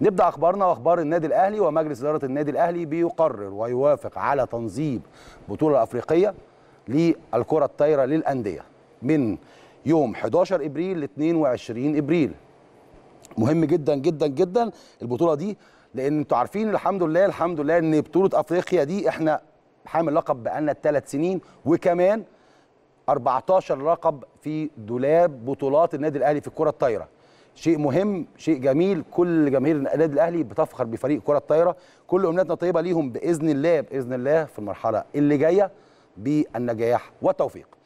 نبدا اخبارنا واخبار النادي الاهلي ومجلس اداره النادي الاهلي بيقرر ويوافق على تنظيم بطوله افريقيه للكره الطايره للانديه من يوم 11 ابريل ل 22 ابريل مهم جدا جدا جدا البطوله دي لان انتوا عارفين الحمد لله الحمد لله ان بطوله افريقيا دي احنا حامل لقب بقالنا الثلاث سنين وكمان 14 لقب في دولاب بطولات النادي الاهلي في الكره الطايره شيء مهم شيء جميل كل جماهير النادي الاهلي بتفخر بفريق كره الطايره كل امنياتنا طيبه ليهم باذن الله باذن الله في المرحله اللي جايه بالنجاح والتوفيق